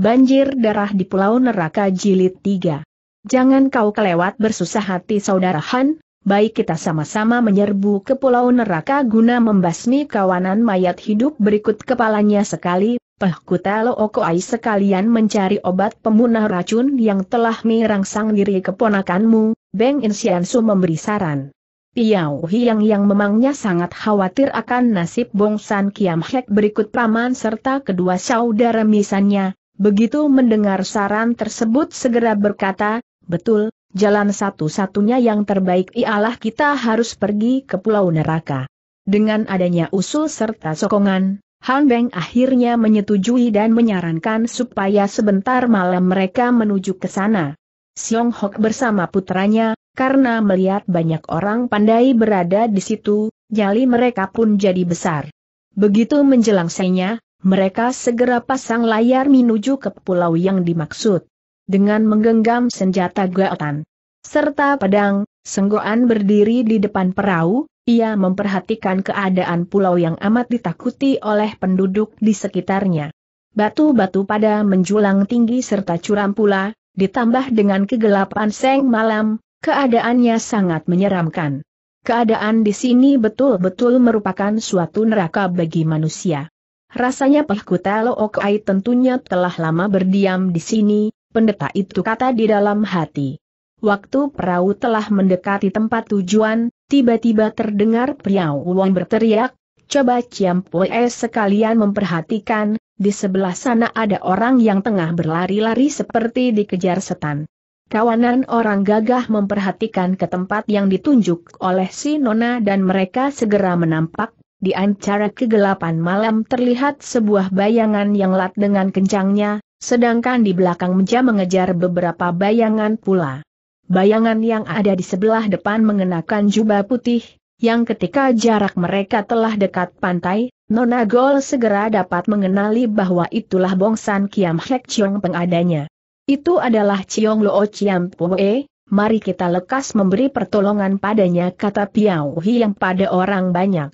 Banjir Darah di Pulau Neraka Jilid 3 Jangan kau kelewat bersusah hati saudara Han, baik kita sama-sama menyerbu ke Pulau Neraka guna membasmi kawanan mayat hidup berikut kepalanya sekali, Pehkuta Okoai sekalian mencari obat pemunah racun yang telah merangsang diri keponakanmu, Beng Insiansu memberi saran. Piau Hiang yang memangnya sangat khawatir akan nasib Bongsan Kiam Hek berikut paman serta kedua saudara misannya, begitu mendengar saran tersebut segera berkata, betul, jalan satu-satunya yang terbaik ialah kita harus pergi ke Pulau Neraka. Dengan adanya usul serta sokongan, Han Beng akhirnya menyetujui dan menyarankan supaya sebentar malam mereka menuju ke sana. Siong Hok bersama putranya, karena melihat banyak orang pandai berada di situ, nyali mereka pun jadi besar. Begitu menjelang senya, mereka segera pasang layar menuju ke pulau yang dimaksud. Dengan menggenggam senjata gaotan serta pedang, Senggoan berdiri di depan perahu, ia memperhatikan keadaan pulau yang amat ditakuti oleh penduduk di sekitarnya. Batu-batu pada menjulang tinggi serta curam pula, ditambah dengan kegelapan seng malam, keadaannya sangat menyeramkan. Keadaan di sini betul-betul merupakan suatu neraka bagi manusia. Rasanya Pelkuta Okai tentunya telah lama berdiam di sini, pendeta itu kata di dalam hati. Waktu perahu telah mendekati tempat tujuan, tiba-tiba terdengar pria Wong berteriak, coba Ciam Pue sekalian memperhatikan, di sebelah sana ada orang yang tengah berlari-lari seperti dikejar setan. Kawanan orang gagah memperhatikan ke tempat yang ditunjuk oleh si Nona dan mereka segera menampak di antara kegelapan malam terlihat sebuah bayangan yang lat dengan kencangnya, sedangkan di belakang meja mengejar beberapa bayangan pula. Bayangan yang ada di sebelah depan mengenakan jubah putih, yang ketika jarak mereka telah dekat pantai, Nona Gol segera dapat mengenali bahwa itulah Bongsan Kiam Hek Chiong pengadanya. Itu adalah Chiong Lo Chiam Pue, mari kita lekas memberi pertolongan padanya kata Piao Hi yang pada orang banyak.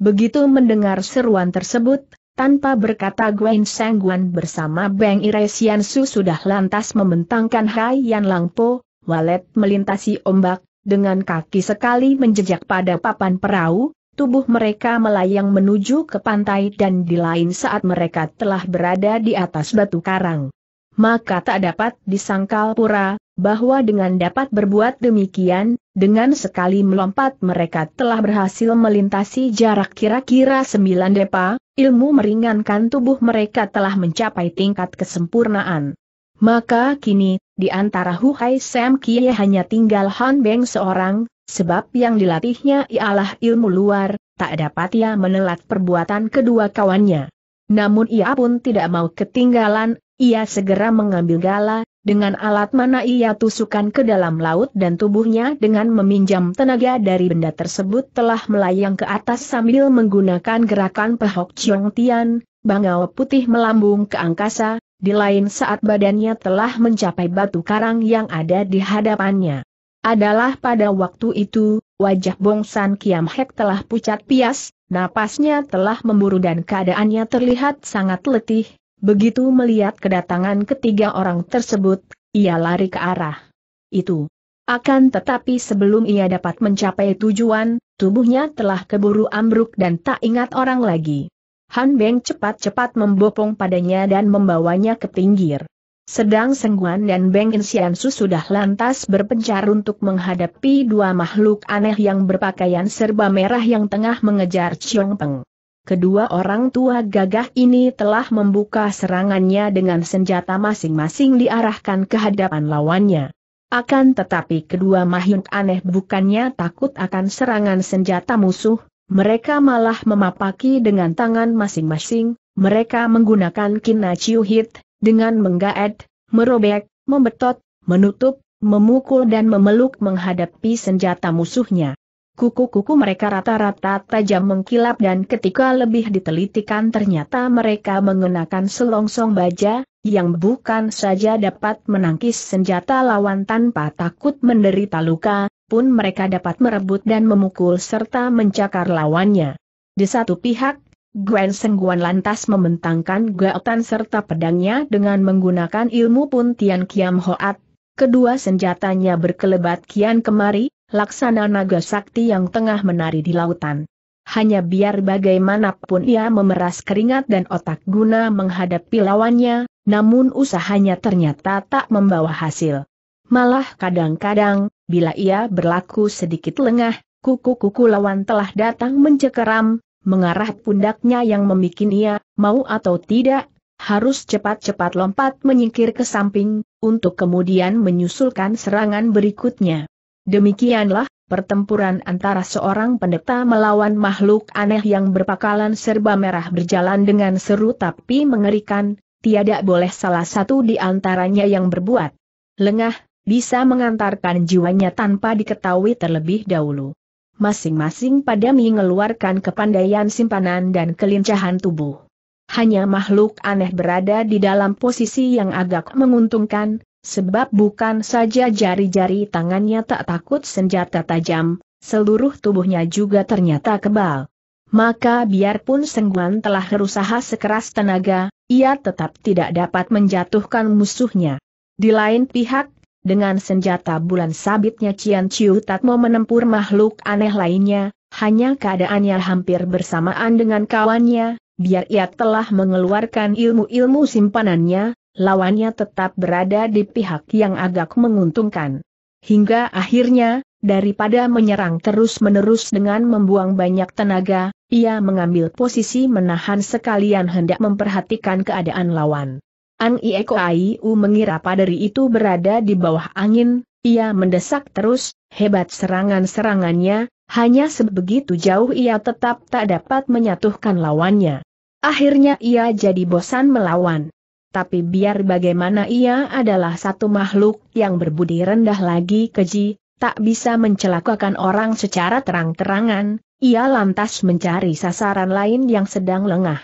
Begitu mendengar seruan tersebut, tanpa berkata Guan Sangguan bersama Beng Irai Su sudah lantas membentangkan Hai Yan Langpo, walet melintasi ombak, dengan kaki sekali menjejak pada papan perahu, tubuh mereka melayang menuju ke pantai dan di lain saat mereka telah berada di atas batu karang. Maka tak dapat disangkal pura, bahwa dengan dapat berbuat demikian, dengan sekali melompat mereka telah berhasil melintasi jarak kira-kira sembilan depa, ilmu meringankan tubuh mereka telah mencapai tingkat kesempurnaan. Maka kini, di antara Hu Hai, Sam Kie hanya tinggal Han Beng seorang, sebab yang dilatihnya ialah ilmu luar, tak dapat ia menelat perbuatan kedua kawannya. Namun ia pun tidak mau ketinggalan, ia segera mengambil gala, dengan alat mana ia tusukan ke dalam laut dan tubuhnya dengan meminjam tenaga dari benda tersebut telah melayang ke atas sambil menggunakan gerakan pehok Chiong Tian, bangau putih melambung ke angkasa, di lain saat badannya telah mencapai batu karang yang ada di hadapannya. Adalah pada waktu itu, wajah Bongsan Kiam Hek telah pucat pias, napasnya telah memburu dan keadaannya terlihat sangat letih, Begitu melihat kedatangan ketiga orang tersebut, ia lari ke arah itu. Akan tetapi sebelum ia dapat mencapai tujuan, tubuhnya telah keburu ambruk dan tak ingat orang lagi. Han Beng cepat-cepat membopong padanya dan membawanya ke pinggir. Sedang Sengguan dan Beng Insiansu sudah lantas berpencar untuk menghadapi dua makhluk aneh yang berpakaian serba merah yang tengah mengejar Chiong Peng. Kedua orang tua gagah ini telah membuka serangannya dengan senjata masing-masing diarahkan ke hadapan lawannya. Akan tetapi kedua makhluk aneh bukannya takut akan serangan senjata musuh, mereka malah memapaki dengan tangan masing-masing, mereka menggunakan kinaciu hit, dengan menggaet, merobek, membetot, menutup, memukul dan memeluk menghadapi senjata musuhnya. Kuku-kuku mereka rata-rata tajam mengkilap dan ketika lebih ditelitikan ternyata mereka mengenakan selongsong baja, yang bukan saja dapat menangkis senjata lawan tanpa takut menderita luka, pun mereka dapat merebut dan memukul serta mencakar lawannya. Di satu pihak, Gwen Sengguan lantas membentangkan gaotan serta pedangnya dengan menggunakan ilmu pun Tian Kiam Hoat, kedua senjatanya berkelebat kian kemari, laksana naga sakti yang tengah menari di lautan. Hanya biar bagaimanapun ia memeras keringat dan otak guna menghadapi lawannya, namun usahanya ternyata tak membawa hasil. Malah kadang-kadang, bila ia berlaku sedikit lengah, kuku-kuku lawan telah datang mencekeram, mengarah pundaknya yang memikin ia, mau atau tidak, harus cepat-cepat lompat menyingkir ke samping, untuk kemudian menyusulkan serangan berikutnya. Demikianlah, pertempuran antara seorang pendeta melawan makhluk aneh yang berpakalan serba merah berjalan dengan seru tapi mengerikan, tiada boleh salah satu di antaranya yang berbuat lengah, bisa mengantarkan jiwanya tanpa diketahui terlebih dahulu. Masing-masing pada mengeluarkan kepandaian simpanan dan kelincahan tubuh. Hanya makhluk aneh berada di dalam posisi yang agak menguntungkan, sebab bukan saja jari-jari tangannya tak takut senjata tajam, seluruh tubuhnya juga ternyata kebal. Maka biarpun Sengguan telah berusaha sekeras tenaga, ia tetap tidak dapat menjatuhkan musuhnya. Di lain pihak, dengan senjata bulan sabitnya Cian Chiu mau menempur makhluk aneh lainnya, hanya keadaannya hampir bersamaan dengan kawannya, biar ia telah mengeluarkan ilmu-ilmu simpanannya, lawannya tetap berada di pihak yang agak menguntungkan. Hingga akhirnya, daripada menyerang terus-menerus dengan membuang banyak tenaga, ia mengambil posisi menahan sekalian hendak memperhatikan keadaan lawan. Ang Ieko Aiu mengira paderi itu berada di bawah angin, ia mendesak terus, hebat serangan-serangannya, hanya sebegitu jauh ia tetap tak dapat menyatukan lawannya. Akhirnya ia jadi bosan melawan. Tapi biar bagaimana ia adalah satu makhluk yang berbudi rendah lagi keji, tak bisa mencelakakan orang secara terang-terangan, ia lantas mencari sasaran lain yang sedang lengah.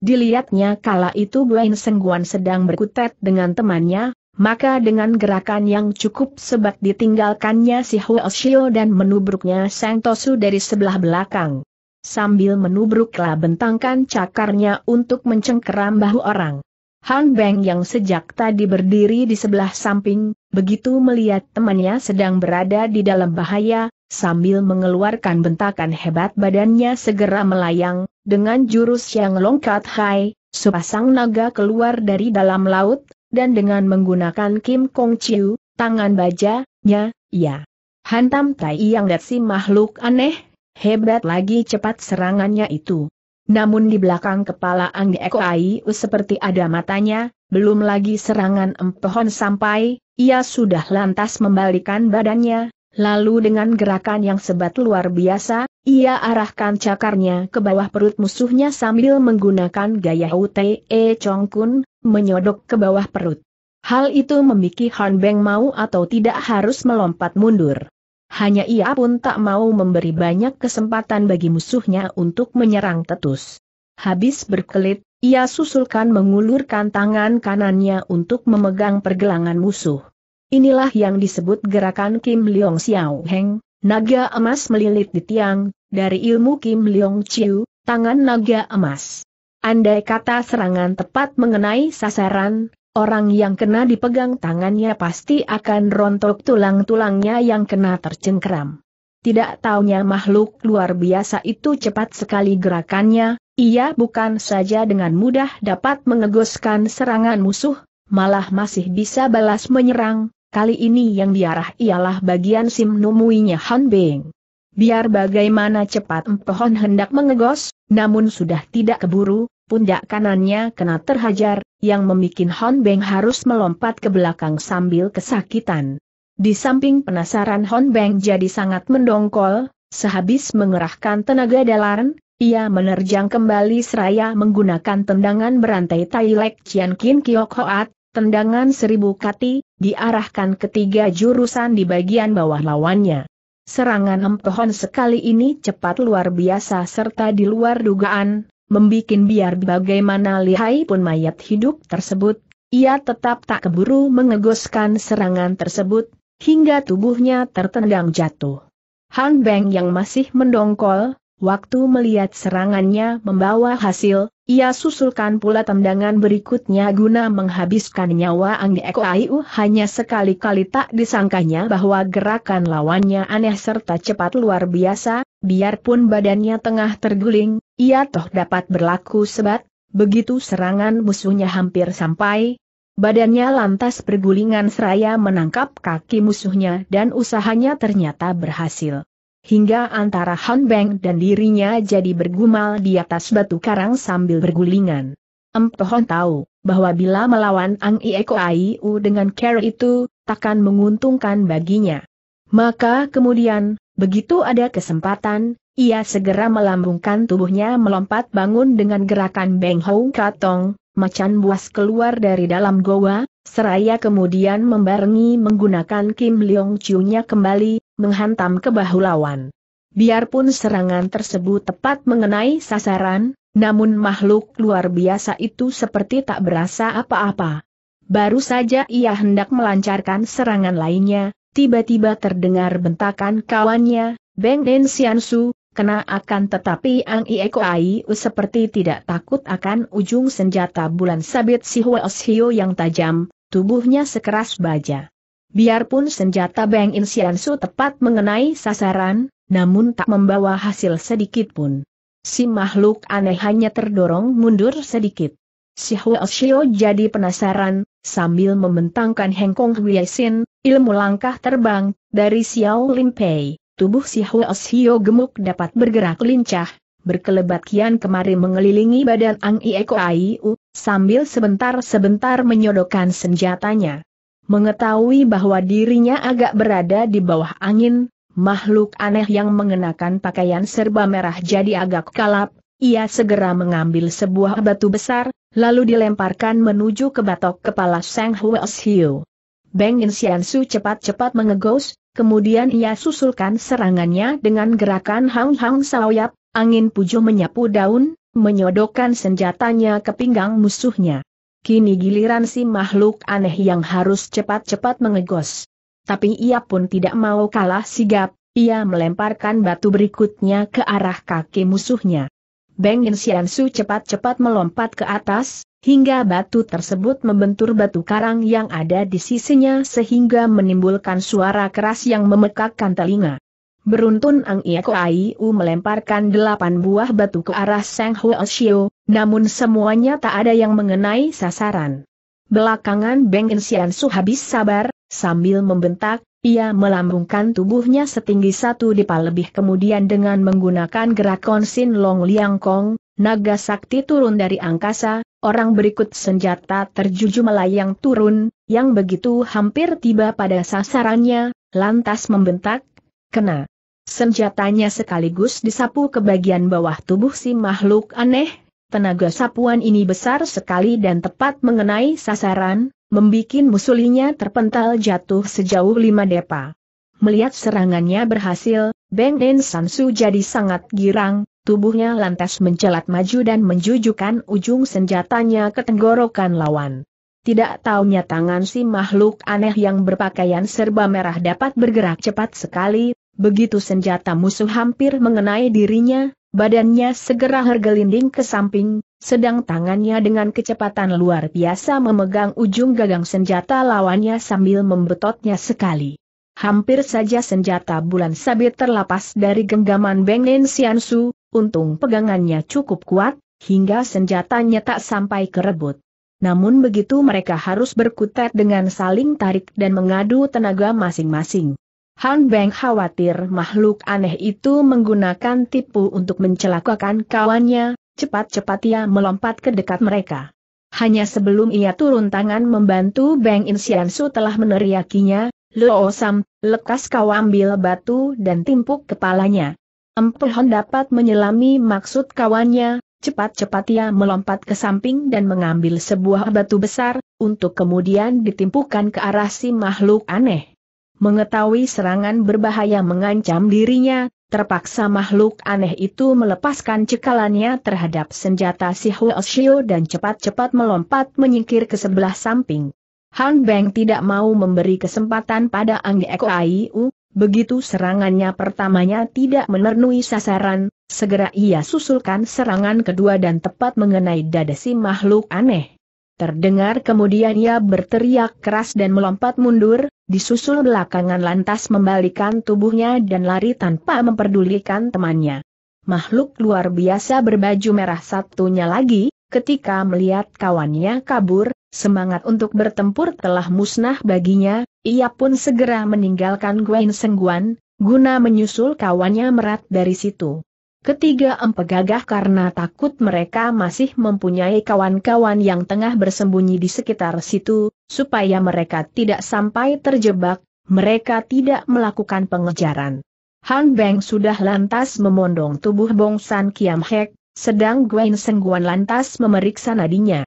Dilihatnya kala itu Guain Sengguan sedang berkutat dengan temannya, maka dengan gerakan yang cukup sebat ditinggalkannya si Huo Shio dan menubruknya Sang Tosu dari sebelah belakang. Sambil menubruklah bentangkan cakarnya untuk mencengkeram bahu orang. Han Beng yang sejak tadi berdiri di sebelah samping, begitu melihat temannya sedang berada di dalam bahaya, sambil mengeluarkan bentakan hebat badannya segera melayang, dengan jurus yang longkat hai, sepasang naga keluar dari dalam laut, dan dengan menggunakan Kim Kong Chiu, tangan bajanya, ya. Hantam Tai Yang Datsi makhluk aneh, hebat lagi cepat serangannya itu. Namun di belakang kepala Ang Eko Aiu seperti ada matanya, belum lagi serangan empohon sampai, ia sudah lantas membalikan badannya, lalu dengan gerakan yang sebat luar biasa, ia arahkan cakarnya ke bawah perut musuhnya sambil menggunakan gaya Ute e Chong Kun, menyodok ke bawah perut. Hal itu memiliki Han Beng mau atau tidak harus melompat mundur hanya ia pun tak mau memberi banyak kesempatan bagi musuhnya untuk menyerang tetus. Habis berkelit, ia susulkan mengulurkan tangan kanannya untuk memegang pergelangan musuh. Inilah yang disebut gerakan Kim Leong Xiao Heng, naga emas melilit di tiang, dari ilmu Kim Leong Chiu, tangan naga emas. Andai kata serangan tepat mengenai sasaran, Orang yang kena dipegang tangannya pasti akan rontok tulang-tulangnya yang kena tercengkeram. Tidak taunya makhluk luar biasa itu cepat sekali gerakannya, ia bukan saja dengan mudah dapat mengegoskan serangan musuh, malah masih bisa balas menyerang, kali ini yang diarah ialah bagian Sim Numuinya Han Beng. Biar bagaimana cepat Empohon hendak mengegos, namun sudah tidak keburu, pundak kanannya kena terhajar, yang membuat Hon Beng harus melompat ke belakang sambil kesakitan. Di samping penasaran Hon Beng jadi sangat mendongkol, sehabis mengerahkan tenaga dalarn, ia menerjang kembali seraya menggunakan tendangan berantai Tai Lek Chian Kin Kiok Hoat, tendangan seribu kati, diarahkan ketiga jurusan di bagian bawah lawannya. Serangan Empohon sekali ini cepat luar biasa serta di luar dugaan, membikin biar bagaimana lihai pun mayat hidup tersebut, ia tetap tak keburu mengegoskan serangan tersebut, hingga tubuhnya tertendang jatuh. Han Beng yang masih mendongkol, waktu melihat serangannya membawa hasil, ia susulkan pula tendangan berikutnya guna menghabiskan nyawa Ang Eko Aiu hanya sekali-kali tak disangkanya bahwa gerakan lawannya aneh serta cepat luar biasa, biarpun badannya tengah terguling, ia toh dapat berlaku sebat, begitu serangan musuhnya hampir sampai, badannya lantas bergulingan seraya menangkap kaki musuhnya dan usahanya ternyata berhasil. Hingga antara Han Beng dan dirinya jadi bergumal di atas batu karang sambil bergulingan. Empohon tahu, bahwa bila melawan Ang Ieko Aiu dengan cara itu, takkan menguntungkan baginya. Maka kemudian, Begitu ada kesempatan, ia segera melambungkan tubuhnya melompat bangun dengan gerakan Beng Hong Katong, macan buas keluar dari dalam goa, seraya kemudian membarengi menggunakan Kim Leong Chiu-nya kembali, menghantam ke bahu lawan. Biarpun serangan tersebut tepat mengenai sasaran, namun makhluk luar biasa itu seperti tak berasa apa-apa. Baru saja ia hendak melancarkan serangan lainnya, tiba-tiba terdengar bentakan kawannya, Beng Den Siansu, kena akan tetapi Ang Ieko Aiu seperti tidak takut akan ujung senjata bulan sabit si Hio yang tajam, tubuhnya sekeras baja. Biarpun senjata Beng In Siansu tepat mengenai sasaran, namun tak membawa hasil sedikit pun. Si makhluk aneh hanya terdorong mundur sedikit. Si Hio jadi penasaran, sambil membentangkan Hengkong Huyesin, ilmu langkah terbang, dari Xiao Lin Pei, tubuh si Huos Osio gemuk dapat bergerak lincah, berkelebat kian kemari mengelilingi badan Ang Ieko Aiu, sambil sebentar-sebentar menyodokkan senjatanya. Mengetahui bahwa dirinya agak berada di bawah angin, makhluk aneh yang mengenakan pakaian serba merah jadi agak kalap, ia segera mengambil sebuah batu besar, lalu dilemparkan menuju ke batok kepala Sang Huo Hiu. Beng In Xian Su cepat-cepat mengegos, kemudian ia susulkan serangannya dengan gerakan Hang Hang Saoyap, angin pujuh menyapu daun, menyodokkan senjatanya ke pinggang musuhnya. Kini giliran si makhluk aneh yang harus cepat-cepat mengegos. Tapi ia pun tidak mau kalah sigap, ia melemparkan batu berikutnya ke arah kaki musuhnya. Beng Insian Su cepat-cepat melompat ke atas, hingga batu tersebut membentur batu karang yang ada di sisinya sehingga menimbulkan suara keras yang memekakkan telinga. Beruntun Ang Ieko Aiu melemparkan delapan buah batu ke arah Sang Huo Xiu, namun semuanya tak ada yang mengenai sasaran. Belakangan Beng Insian Su habis sabar, sambil membentak, ia melambungkan tubuhnya setinggi satu dipa lebih kemudian dengan menggunakan gerak konsin Long Liang Kong, naga sakti turun dari angkasa, orang berikut senjata terjuju melayang turun, yang begitu hampir tiba pada sasarannya, lantas membentak, kena. Senjatanya sekaligus disapu ke bagian bawah tubuh si makhluk aneh, tenaga sapuan ini besar sekali dan tepat mengenai sasaran, membikin musulinya terpental jatuh sejauh lima depa. Melihat serangannya berhasil, Beng Nen Sansu jadi sangat girang, tubuhnya lantas mencelat maju dan menjujukan ujung senjatanya ke tenggorokan lawan. Tidak taunya tangan si makhluk aneh yang berpakaian serba merah dapat bergerak cepat sekali, begitu senjata musuh hampir mengenai dirinya, badannya segera hergelinding ke samping, sedang tangannya dengan kecepatan luar biasa memegang ujung gagang senjata lawannya sambil membetotnya sekali. Hampir saja senjata bulan sabit terlepas dari genggaman Bengen Siansu, untung pegangannya cukup kuat, hingga senjatanya tak sampai kerebut. Namun begitu mereka harus berkutat dengan saling tarik dan mengadu tenaga masing-masing. Han Beng khawatir makhluk aneh itu menggunakan tipu untuk mencelakakan kawannya, Cepat-cepat ia melompat ke dekat mereka. Hanya sebelum ia turun tangan membantu Beng In Su telah meneriakinya, Lo Sam, lekas kau ambil batu dan timpuk kepalanya. Empuhon dapat menyelami maksud kawannya, cepat-cepat ia melompat ke samping dan mengambil sebuah batu besar, untuk kemudian ditimpukan ke arah si makhluk aneh mengetahui serangan berbahaya mengancam dirinya, terpaksa makhluk aneh itu melepaskan cekalannya terhadap senjata si Huoshio dan cepat-cepat melompat menyingkir ke sebelah samping. Han Beng tidak mau memberi kesempatan pada Ang Eko Aiu, begitu serangannya pertamanya tidak menernui sasaran, segera ia susulkan serangan kedua dan tepat mengenai dada si makhluk aneh. Terdengar kemudian ia berteriak keras dan melompat mundur, disusul belakangan lantas membalikan tubuhnya dan lari tanpa memperdulikan temannya. Makhluk luar biasa berbaju merah satunya lagi, ketika melihat kawannya kabur, semangat untuk bertempur telah musnah baginya, ia pun segera meninggalkan Gwen Sengguan, guna menyusul kawannya merat dari situ. Ketiga empe gagah karena takut mereka masih mempunyai kawan-kawan yang tengah bersembunyi di sekitar situ, supaya mereka tidak sampai terjebak, mereka tidak melakukan pengejaran. Han Beng sudah lantas memondong tubuh Bongsan Kiam Hek, sedang Gwen Sengguan lantas memeriksa nadinya.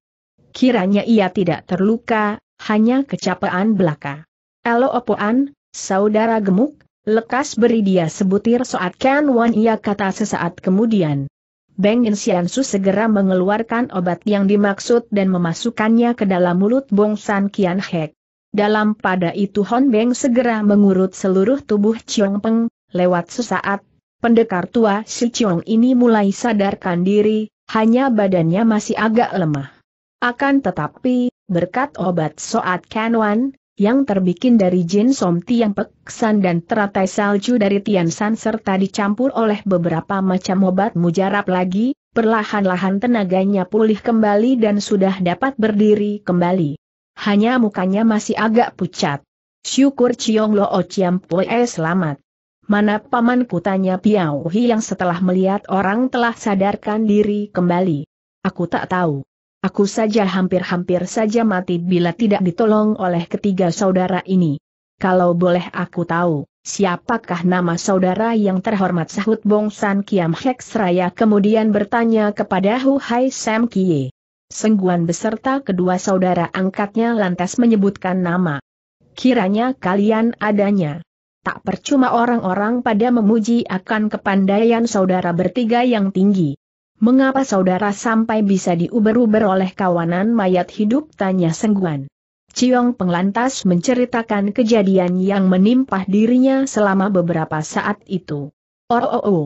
Kiranya ia tidak terluka, hanya kecapean belaka. Elo Opoan, saudara gemuk, Lekas beri dia sebutir soat Ken Wan ia kata sesaat kemudian. Beng In Su segera mengeluarkan obat yang dimaksud dan memasukkannya ke dalam mulut Bong San Kian Hek. Dalam pada itu Hon Beng segera mengurut seluruh tubuh Chiong Peng, lewat sesaat, pendekar tua si Chiong ini mulai sadarkan diri, hanya badannya masih agak lemah. Akan tetapi, berkat obat soat Kanwan, yang terbikin dari jin somti yang peksan dan teratai salju dari Tian San serta dicampur oleh beberapa macam obat mujarab lagi, perlahan-lahan tenaganya pulih kembali dan sudah dapat berdiri kembali. Hanya mukanya masih agak pucat. Syukur Chiong Lo O Chiam Pue selamat. Mana pamanku tanya Piao Hi yang setelah melihat orang telah sadarkan diri kembali. Aku tak tahu. Aku saja hampir-hampir saja mati bila tidak ditolong oleh ketiga saudara ini. Kalau boleh aku tahu, siapakah nama saudara yang terhormat sahut Bong San Kiam Hek Seraya kemudian bertanya kepada Hu Hai Sam Kie. Sengguan beserta kedua saudara angkatnya lantas menyebutkan nama. Kiranya kalian adanya. Tak percuma orang-orang pada memuji akan kepandaian saudara bertiga yang tinggi. Mengapa saudara sampai bisa diuber-uber oleh kawanan mayat hidup? Tanya Sengguan. Ciong Penglantas menceritakan kejadian yang menimpa dirinya selama beberapa saat itu. Oh, oh, oh.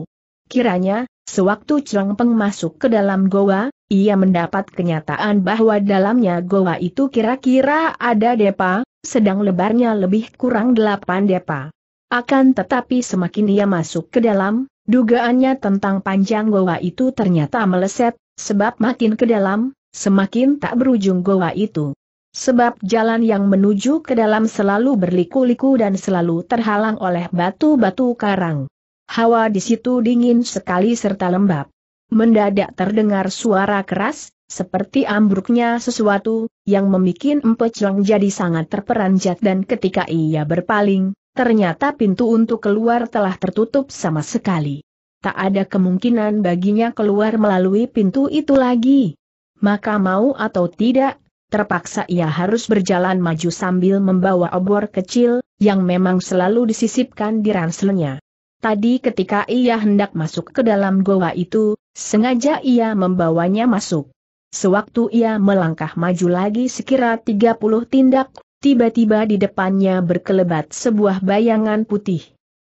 Kiranya, sewaktu Ciong Peng masuk ke dalam goa, ia mendapat kenyataan bahwa dalamnya goa itu kira-kira ada depa, sedang lebarnya lebih kurang delapan depa. Akan tetapi semakin ia masuk ke dalam, Dugaannya tentang panjang goa itu ternyata meleset, sebab makin ke dalam, semakin tak berujung goa itu. Sebab jalan yang menuju ke dalam selalu berliku-liku dan selalu terhalang oleh batu-batu karang. Hawa di situ dingin sekali serta lembab. Mendadak terdengar suara keras, seperti ambruknya sesuatu, yang memikin Empecelong jadi sangat terperanjat dan ketika ia berpaling, Ternyata pintu untuk keluar telah tertutup sama sekali. Tak ada kemungkinan baginya keluar melalui pintu itu lagi. Maka mau atau tidak, terpaksa ia harus berjalan maju sambil membawa obor kecil, yang memang selalu disisipkan di ranselnya. Tadi ketika ia hendak masuk ke dalam goa itu, sengaja ia membawanya masuk. Sewaktu ia melangkah maju lagi sekira 30 tindak, tiba-tiba di depannya berkelebat sebuah bayangan putih.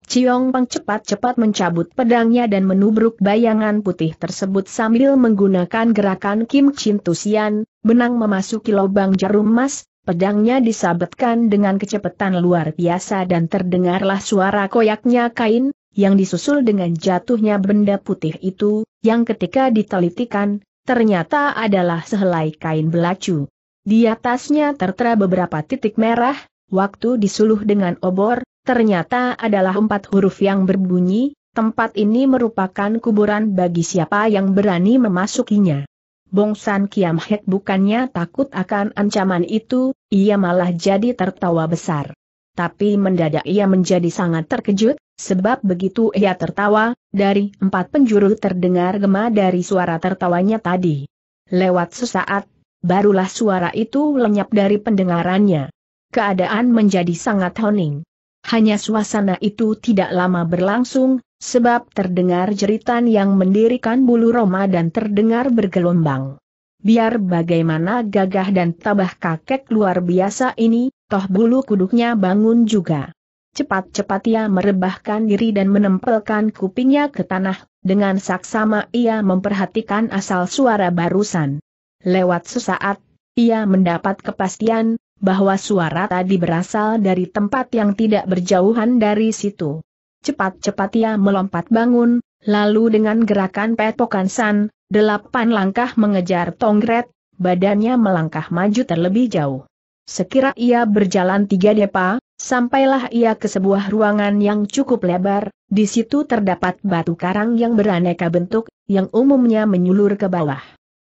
Ciong Pang cepat-cepat mencabut pedangnya dan menubruk bayangan putih tersebut sambil menggunakan gerakan Kim Chin Tusian, benang memasuki lubang jarum emas, pedangnya disabetkan dengan kecepatan luar biasa dan terdengarlah suara koyaknya kain, yang disusul dengan jatuhnya benda putih itu, yang ketika ditelitikan, ternyata adalah sehelai kain belacu. Di atasnya tertera beberapa titik merah, waktu disuluh dengan obor, ternyata adalah empat huruf yang berbunyi, tempat ini merupakan kuburan bagi siapa yang berani memasukinya. Bongsan Kiam Hek bukannya takut akan ancaman itu, ia malah jadi tertawa besar. Tapi mendadak ia menjadi sangat terkejut, sebab begitu ia tertawa, dari empat penjuru terdengar gema dari suara tertawanya tadi. Lewat sesaat, barulah suara itu lenyap dari pendengarannya. Keadaan menjadi sangat honing. Hanya suasana itu tidak lama berlangsung, sebab terdengar jeritan yang mendirikan bulu roma dan terdengar bergelombang. Biar bagaimana gagah dan tabah kakek luar biasa ini, toh bulu kuduknya bangun juga. Cepat-cepat ia merebahkan diri dan menempelkan kupingnya ke tanah, dengan saksama ia memperhatikan asal suara barusan. Lewat sesaat, ia mendapat kepastian bahwa suara tadi berasal dari tempat yang tidak berjauhan dari situ. Cepat-cepat ia melompat bangun, lalu dengan gerakan petokan san, delapan langkah mengejar tongret, badannya melangkah maju terlebih jauh. Sekira ia berjalan tiga depa, sampailah ia ke sebuah ruangan yang cukup lebar, di situ terdapat batu karang yang beraneka bentuk, yang umumnya menyulur ke bawah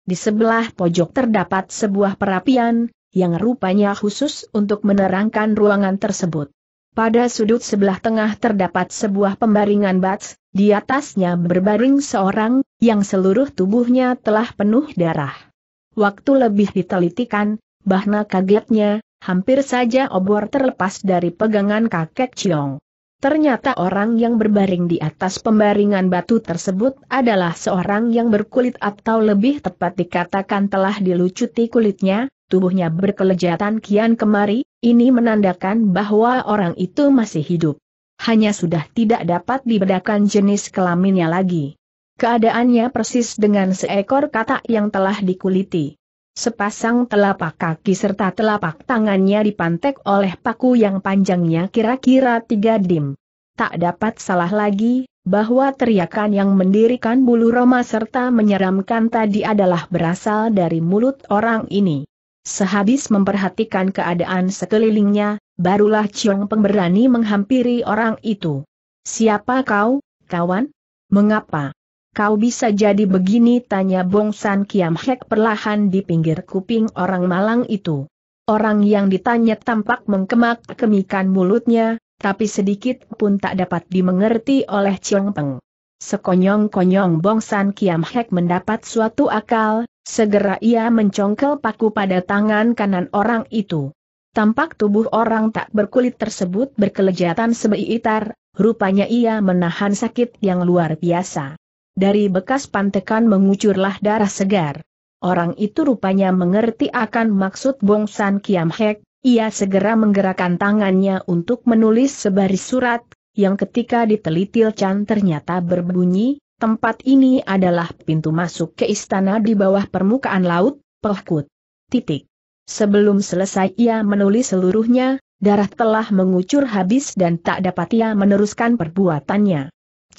di sebelah pojok terdapat sebuah perapian, yang rupanya khusus untuk menerangkan ruangan tersebut. Pada sudut sebelah tengah terdapat sebuah pembaringan bats, di atasnya berbaring seorang, yang seluruh tubuhnya telah penuh darah. Waktu lebih ditelitikan, Bahna kagetnya, hampir saja obor terlepas dari pegangan kakek Ciong. Ternyata orang yang berbaring di atas pembaringan batu tersebut adalah seorang yang berkulit atau lebih tepat dikatakan telah dilucuti kulitnya, tubuhnya berkelejatan kian kemari, ini menandakan bahwa orang itu masih hidup. Hanya sudah tidak dapat dibedakan jenis kelaminnya lagi. Keadaannya persis dengan seekor katak yang telah dikuliti. Sepasang telapak kaki serta telapak tangannya dipantek oleh paku yang panjangnya kira-kira tiga dim. Tak dapat salah lagi, bahwa teriakan yang mendirikan bulu roma serta menyeramkan tadi adalah berasal dari mulut orang ini. Sehabis memperhatikan keadaan sekelilingnya, barulah Ciong pemberani menghampiri orang itu. Siapa kau, kawan? Mengapa? kau bisa jadi begini? Tanya Bongsan Kiam Hek perlahan di pinggir kuping orang malang itu. Orang yang ditanya tampak mengkemak-kemikan mulutnya, tapi sedikit pun tak dapat dimengerti oleh Chong Peng. Sekonyong-konyong Bongsan Kiam Hek mendapat suatu akal, segera ia mencongkel paku pada tangan kanan orang itu. Tampak tubuh orang tak berkulit tersebut berkelejatan sebeitar, rupanya ia menahan sakit yang luar biasa. Dari bekas pantekan mengucurlah darah segar. Orang itu rupanya mengerti akan maksud Bongsan Kiam Hek, ia segera menggerakkan tangannya untuk menulis sebaris surat, yang ketika diteliti Chan ternyata berbunyi, tempat ini adalah pintu masuk ke istana di bawah permukaan laut, Pelakut. Titik. Sebelum selesai ia menulis seluruhnya, darah telah mengucur habis dan tak dapat ia meneruskan perbuatannya.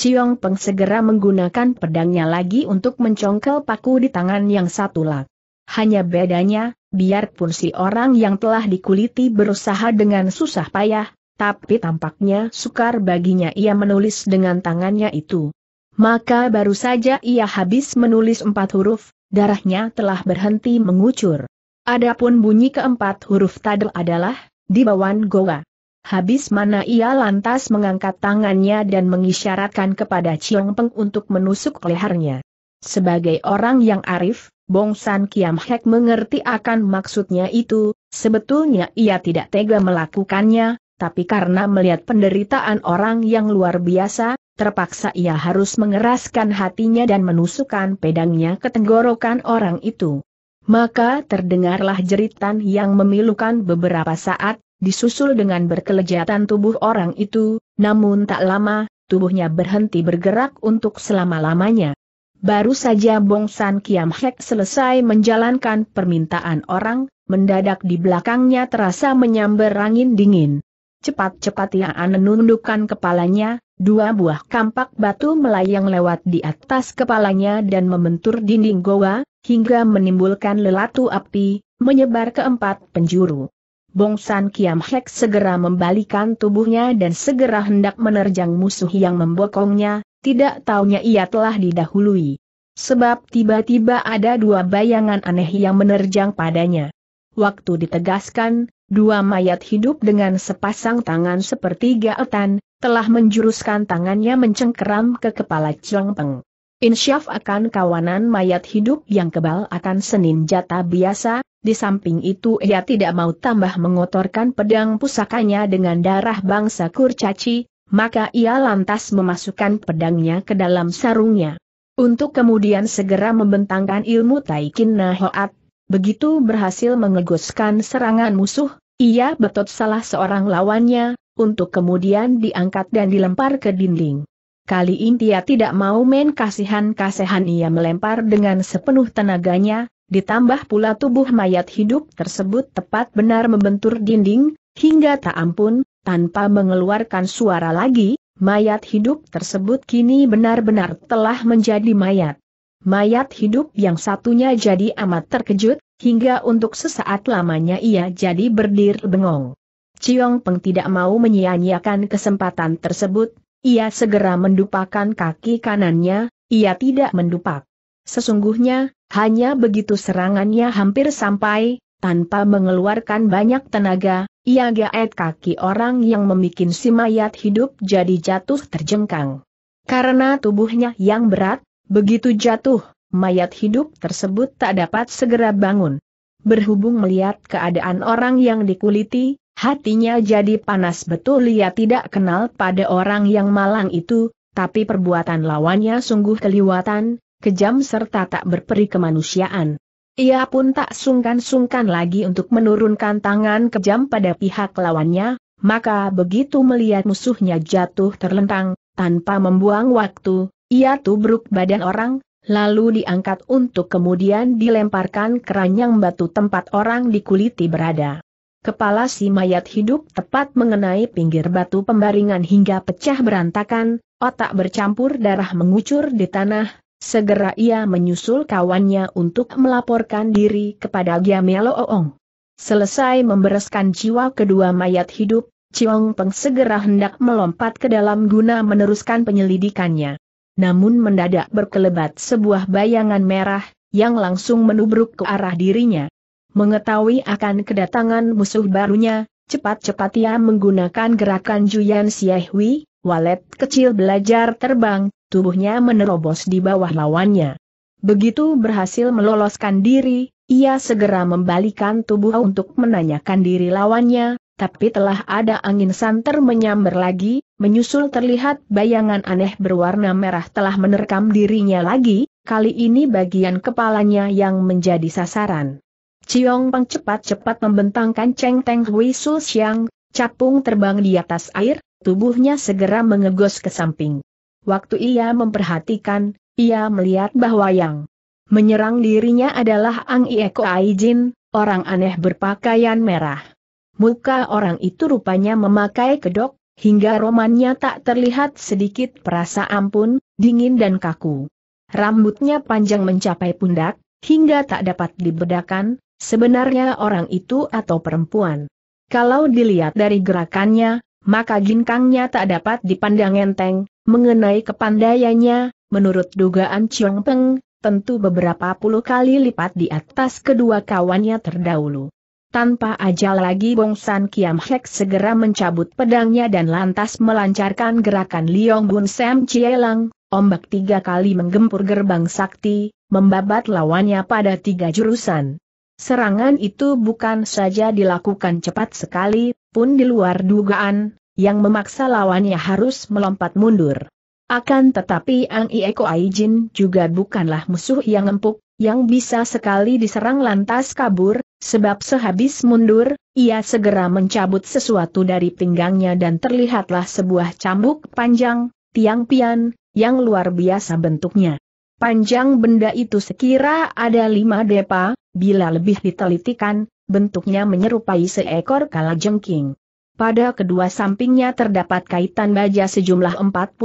Ciong Peng segera menggunakan pedangnya lagi untuk mencongkel paku di tangan yang satu lak. Hanya bedanya, biarpun si orang yang telah dikuliti berusaha dengan susah payah, tapi tampaknya sukar baginya ia menulis dengan tangannya itu. Maka baru saja ia habis menulis empat huruf, darahnya telah berhenti mengucur. Adapun bunyi keempat huruf tadel adalah, di bawah goa. Habis mana ia lantas mengangkat tangannya dan mengisyaratkan kepada Ciong Peng untuk menusuk lehernya. Sebagai orang yang arif, Bong San Kiam Hek mengerti akan maksudnya itu, sebetulnya ia tidak tega melakukannya, tapi karena melihat penderitaan orang yang luar biasa, terpaksa ia harus mengeraskan hatinya dan menusukkan pedangnya ke tenggorokan orang itu. Maka terdengarlah jeritan yang memilukan beberapa saat, disusul dengan berkelejatan tubuh orang itu, namun tak lama, tubuhnya berhenti bergerak untuk selama-lamanya. Baru saja Bong San Kiam Hek selesai menjalankan permintaan orang, mendadak di belakangnya terasa menyambar angin dingin. Cepat-cepat ia menundukkan kepalanya, dua buah kampak batu melayang lewat di atas kepalanya dan membentur dinding goa, hingga menimbulkan lelatu api, menyebar ke empat penjuru. Bongsan Kiam Hek segera membalikan tubuhnya dan segera hendak menerjang musuh yang membokongnya, tidak taunya ia telah didahului. Sebab tiba-tiba ada dua bayangan aneh yang menerjang padanya. Waktu ditegaskan, dua mayat hidup dengan sepasang tangan seperti gaetan, telah menjuruskan tangannya mencengkeram ke kepala Chong Peng. Insyaf akan kawanan mayat hidup yang kebal akan senin jata biasa, di samping itu ia tidak mau tambah mengotorkan pedang pusakanya dengan darah bangsa kurcaci, maka ia lantas memasukkan pedangnya ke dalam sarungnya. Untuk kemudian segera membentangkan ilmu Taikin Nahoat, begitu berhasil mengeguskan serangan musuh, ia betot salah seorang lawannya, untuk kemudian diangkat dan dilempar ke dinding. Kali ini dia tidak mau main kasihan-kasihan ia melempar dengan sepenuh tenaganya, ditambah pula tubuh mayat hidup tersebut tepat benar membentur dinding, hingga tak ampun, tanpa mengeluarkan suara lagi, mayat hidup tersebut kini benar-benar telah menjadi mayat. Mayat hidup yang satunya jadi amat terkejut, hingga untuk sesaat lamanya ia jadi berdiri bengong. Ciong Peng tidak mau menyia-nyiakan kesempatan tersebut, ia segera mendupakan kaki kanannya, ia tidak mendupak. Sesungguhnya, hanya begitu serangannya hampir sampai, tanpa mengeluarkan banyak tenaga, ia gaet kaki orang yang memikin si mayat hidup jadi jatuh terjengkang. Karena tubuhnya yang berat, begitu jatuh, mayat hidup tersebut tak dapat segera bangun. Berhubung melihat keadaan orang yang dikuliti, Hatinya jadi panas betul ia tidak kenal pada orang yang malang itu, tapi perbuatan lawannya sungguh keliwatan, kejam serta tak berperi kemanusiaan. Ia pun tak sungkan-sungkan lagi untuk menurunkan tangan kejam pada pihak lawannya, maka begitu melihat musuhnya jatuh terlentang, tanpa membuang waktu, ia tubruk badan orang, lalu diangkat untuk kemudian dilemparkan keranyang batu tempat orang dikuliti berada. Kepala si mayat hidup tepat mengenai pinggir batu pembaringan hingga pecah berantakan, otak bercampur darah mengucur di tanah, segera ia menyusul kawannya untuk melaporkan diri kepada Giamelo Oong. Selesai membereskan jiwa kedua mayat hidup, Ciong Peng segera hendak melompat ke dalam guna meneruskan penyelidikannya. Namun mendadak berkelebat sebuah bayangan merah, yang langsung menubruk ke arah dirinya mengetahui akan kedatangan musuh barunya, cepat-cepat ia menggunakan gerakan Juyan Siehui, walet kecil belajar terbang, tubuhnya menerobos di bawah lawannya. Begitu berhasil meloloskan diri, ia segera membalikan tubuh untuk menanyakan diri lawannya, tapi telah ada angin santer menyambar lagi, menyusul terlihat bayangan aneh berwarna merah telah menerkam dirinya lagi, kali ini bagian kepalanya yang menjadi sasaran. Ciong Peng cepat-cepat membentangkan Cheng Teng Hui Su Siang, capung terbang di atas air, tubuhnya segera mengegos ke samping. Waktu ia memperhatikan, ia melihat bahwa yang menyerang dirinya adalah Ang Ieko Aijin, orang aneh berpakaian merah. Muka orang itu rupanya memakai kedok, hingga romannya tak terlihat sedikit perasa ampun, dingin dan kaku. Rambutnya panjang mencapai pundak, hingga tak dapat dibedakan, sebenarnya orang itu atau perempuan. Kalau dilihat dari gerakannya, maka ginkangnya tak dapat dipandang enteng, mengenai kepandaiannya, menurut dugaan Chiong Peng, tentu beberapa puluh kali lipat di atas kedua kawannya terdahulu. Tanpa ajal lagi Bong San Kiam Hek segera mencabut pedangnya dan lantas melancarkan gerakan Liong Bun Sam Chielang, ombak tiga kali menggempur gerbang sakti, membabat lawannya pada tiga jurusan. Serangan itu bukan saja dilakukan cepat sekali, pun di luar dugaan, yang memaksa lawannya harus melompat mundur. Akan tetapi Ang Ieko Aijin juga bukanlah musuh yang empuk, yang bisa sekali diserang lantas kabur, sebab sehabis mundur, ia segera mencabut sesuatu dari pinggangnya dan terlihatlah sebuah cambuk panjang, tiang pian, yang luar biasa bentuknya. Panjang benda itu sekira ada lima depa, Bila lebih ditelitikan, bentuknya menyerupai seekor kalajengking. Pada kedua sampingnya terdapat kaitan baja sejumlah 48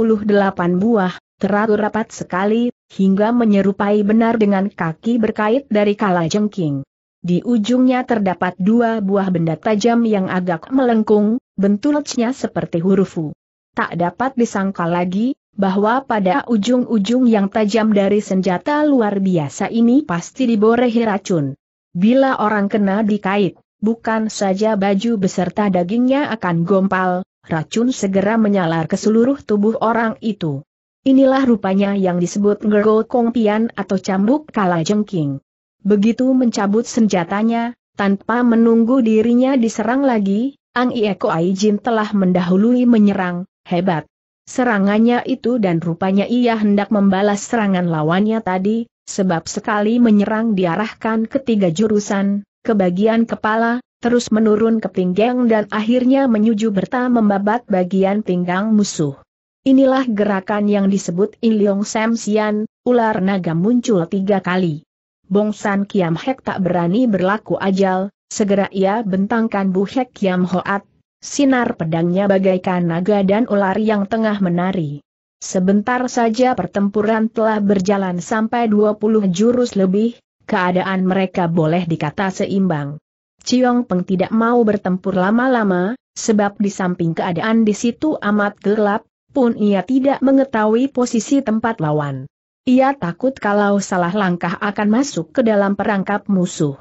buah, teratur rapat sekali, hingga menyerupai benar dengan kaki berkait dari kalajengking. Di ujungnya terdapat dua buah benda tajam yang agak melengkung, bentulnya seperti huruf U. Tak dapat disangka lagi, bahwa pada ujung-ujung yang tajam dari senjata luar biasa ini pasti diborehi racun. Bila orang kena dikait, bukan saja baju beserta dagingnya akan gompal, racun segera menyalar ke seluruh tubuh orang itu. Inilah rupanya yang disebut ngergo pian atau cambuk kala jengking. Begitu mencabut senjatanya, tanpa menunggu dirinya diserang lagi, Ang Ieko Aijin telah mendahului menyerang, hebat, serangannya itu dan rupanya ia hendak membalas serangan lawannya tadi, sebab sekali menyerang diarahkan ke tiga jurusan, ke bagian kepala, terus menurun ke pinggang dan akhirnya menyuju berta membabat bagian pinggang musuh. Inilah gerakan yang disebut Iliong Samsian, ular naga muncul tiga kali. Bongsan Kiam Hek tak berani berlaku ajal, segera ia bentangkan Bu Hek Kiam Hoat, Sinar pedangnya bagaikan naga dan ular yang tengah menari. Sebentar saja pertempuran telah berjalan sampai 20 jurus lebih, keadaan mereka boleh dikata seimbang. Ciong Peng tidak mau bertempur lama-lama, sebab di samping keadaan di situ amat gelap, pun ia tidak mengetahui posisi tempat lawan. Ia takut kalau salah langkah akan masuk ke dalam perangkap musuh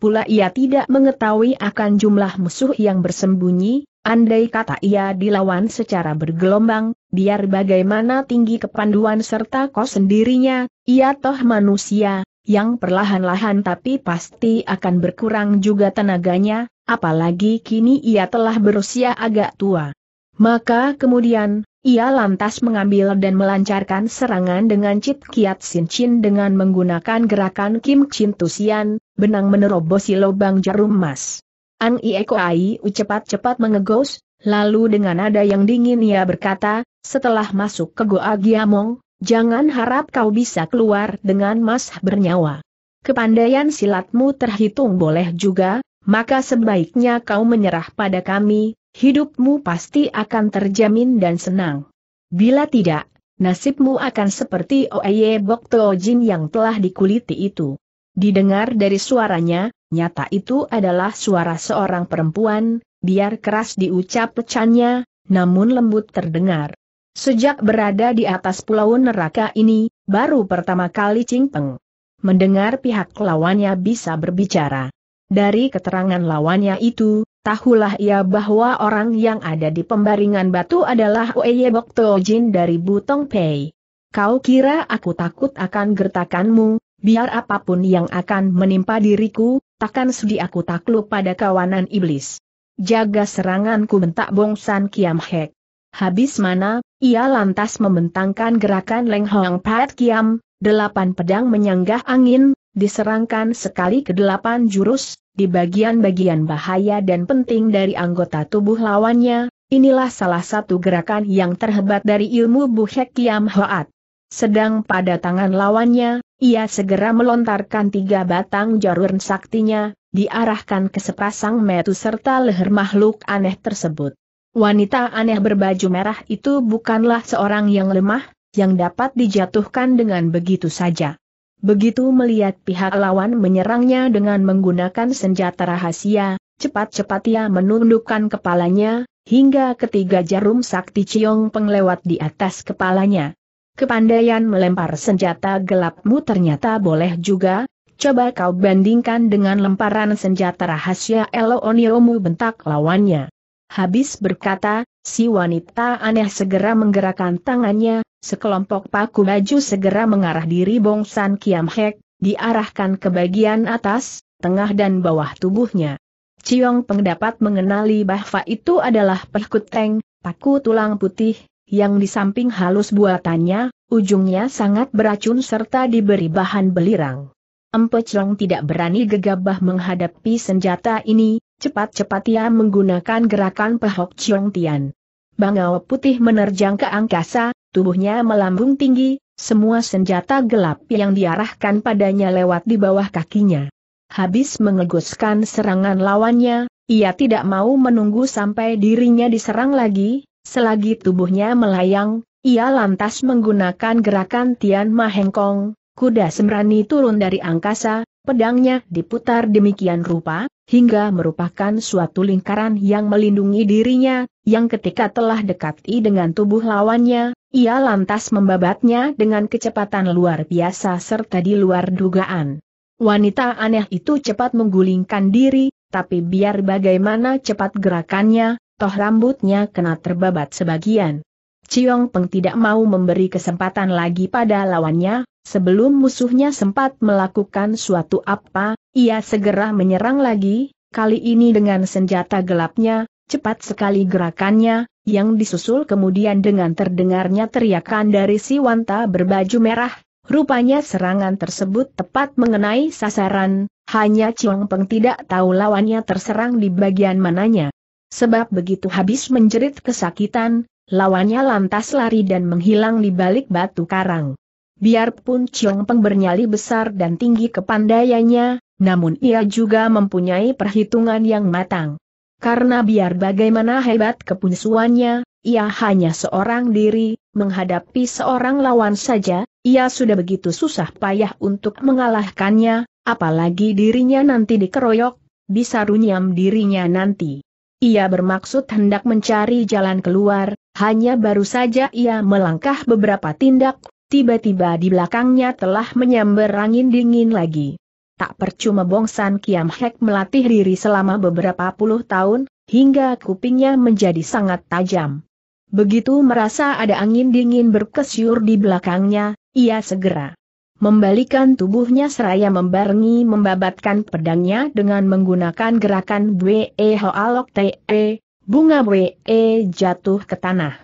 pula ia tidak mengetahui akan jumlah musuh yang bersembunyi, Andai kata ia dilawan secara bergelombang, biar bagaimana tinggi kepanduan serta kau sendirinya, ia toh manusia, yang perlahan-lahan tapi pasti akan berkurang juga tenaganya, apalagi kini ia telah berusia agak tua. Maka kemudian, ia lantas mengambil dan melancarkan serangan dengan Cit Kiat Sin Chin dengan menggunakan gerakan Kim Chin Tusian, benang menerobosi lubang jarum emas. Ang Ieko Ai cepat-cepat mengegos, lalu dengan nada yang dingin ia berkata, setelah masuk ke Goa Giamong, jangan harap kau bisa keluar dengan mas bernyawa. Kepandaian silatmu terhitung boleh juga, maka sebaiknya kau menyerah pada kami, hidupmu pasti akan terjamin dan senang. Bila tidak, nasibmu akan seperti Oeye Bok Jin yang telah dikuliti itu. Didengar dari suaranya, nyata itu adalah suara seorang perempuan, biar keras diucap pecahnya, namun lembut terdengar. Sejak berada di atas pulau neraka ini, baru pertama kali Peng mendengar pihak lawannya bisa berbicara. Dari keterangan lawannya itu, Tahulah ia bahwa orang yang ada di pembaringan batu adalah Oeye Bok Tojin dari Butong Pei. Kau kira aku takut akan gertakanmu, biar apapun yang akan menimpa diriku, takkan sudi aku takluk pada kawanan iblis. Jaga seranganku bentak bongsan Kiam Hek. Habis mana, ia lantas membentangkan gerakan Leng Hong Pat Kiam, delapan pedang menyanggah angin, diserangkan sekali ke delapan jurus, di bagian-bagian bahaya dan penting dari anggota tubuh lawannya, inilah salah satu gerakan yang terhebat dari ilmu Buhek Kiam Hoat. Sedang pada tangan lawannya, ia segera melontarkan tiga batang jarur saktinya, diarahkan ke sepasang metu serta leher makhluk aneh tersebut. Wanita aneh berbaju merah itu bukanlah seorang yang lemah, yang dapat dijatuhkan dengan begitu saja. Begitu melihat pihak lawan menyerangnya dengan menggunakan senjata rahasia, cepat-cepat ia menundukkan kepalanya, hingga ketiga jarum sakti ciong penglewat di atas kepalanya. Kepandaian melempar senjata gelapmu ternyata boleh juga, coba kau bandingkan dengan lemparan senjata rahasia Elooniomu bentak lawannya. Habis berkata, si wanita aneh segera menggerakkan tangannya, Sekelompok paku baju segera mengarah diri Bong San Kiam Hek, diarahkan ke bagian atas, tengah dan bawah tubuhnya. Ciong Peng dapat mengenali bahwa itu adalah pehkut teng, paku tulang putih, yang di samping halus buatannya, ujungnya sangat beracun serta diberi bahan belirang. Ciong tidak berani gegabah menghadapi senjata ini, cepat-cepat ia menggunakan gerakan pehok Ciong Tian bangau putih menerjang ke angkasa, tubuhnya melambung tinggi, semua senjata gelap yang diarahkan padanya lewat di bawah kakinya. Habis mengeguskan serangan lawannya, ia tidak mau menunggu sampai dirinya diserang lagi, selagi tubuhnya melayang, ia lantas menggunakan gerakan Tian Mahengkong, kuda semrani turun dari angkasa, pedangnya diputar demikian rupa, hingga merupakan suatu lingkaran yang melindungi dirinya, yang ketika telah dekati dengan tubuh lawannya, ia lantas membabatnya dengan kecepatan luar biasa serta di luar dugaan. Wanita aneh itu cepat menggulingkan diri, tapi biar bagaimana cepat gerakannya, toh rambutnya kena terbabat sebagian. Ciong Peng tidak mau memberi kesempatan lagi pada lawannya, sebelum musuhnya sempat melakukan suatu apa, ia segera menyerang lagi, kali ini dengan senjata gelapnya, Cepat sekali gerakannya, yang disusul kemudian dengan terdengarnya teriakan dari si Wanta berbaju merah, rupanya serangan tersebut tepat mengenai sasaran, hanya Chiang Peng tidak tahu lawannya terserang di bagian mananya. Sebab begitu habis menjerit kesakitan, lawannya lantas lari dan menghilang di balik batu karang. Biarpun Chiang Peng bernyali besar dan tinggi kepandaiannya, namun ia juga mempunyai perhitungan yang matang karena biar bagaimana hebat kepunsuannya, ia hanya seorang diri, menghadapi seorang lawan saja, ia sudah begitu susah payah untuk mengalahkannya, apalagi dirinya nanti dikeroyok, bisa runyam dirinya nanti. Ia bermaksud hendak mencari jalan keluar, hanya baru saja ia melangkah beberapa tindak, tiba-tiba di belakangnya telah menyambar angin dingin lagi tak percuma Bongsan Kiam Hek melatih diri selama beberapa puluh tahun, hingga kupingnya menjadi sangat tajam. Begitu merasa ada angin dingin berkesyur di belakangnya, ia segera membalikan tubuhnya seraya membarengi membabatkan pedangnya dengan menggunakan gerakan BE Hoalok TE, e, bunga Bwe e jatuh ke tanah.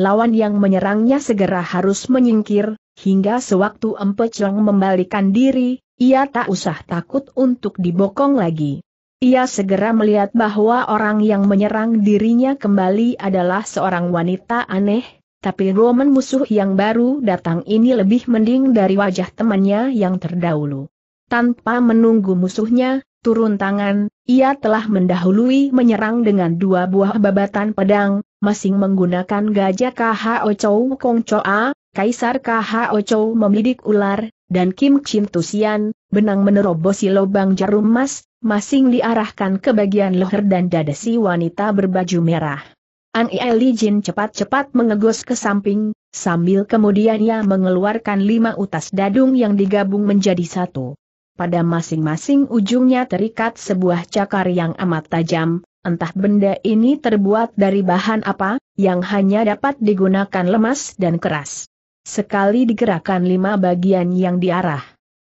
Lawan yang menyerangnya segera harus menyingkir, Hingga sewaktu Empe Empecong membalikan diri, ia tak usah takut untuk dibokong lagi. Ia segera melihat bahwa orang yang menyerang dirinya kembali adalah seorang wanita aneh, tapi Roman musuh yang baru datang ini lebih mending dari wajah temannya yang terdahulu. Tanpa menunggu musuhnya, turun tangan, ia telah mendahului menyerang dengan dua buah babatan pedang, masing menggunakan gajah KHO Chow Kong Choa, Kaisar Kho Chou membidik ular, dan Kim Chin Tusian, benang menerobosi lubang jarum emas, masing diarahkan ke bagian leher dan dada si wanita berbaju merah. An Eli Jin cepat-cepat mengegos ke samping, sambil kemudian ia mengeluarkan lima utas dadung yang digabung menjadi satu. Pada masing-masing ujungnya terikat sebuah cakar yang amat tajam, entah benda ini terbuat dari bahan apa, yang hanya dapat digunakan lemas dan keras. Sekali digerakkan lima bagian yang diarah.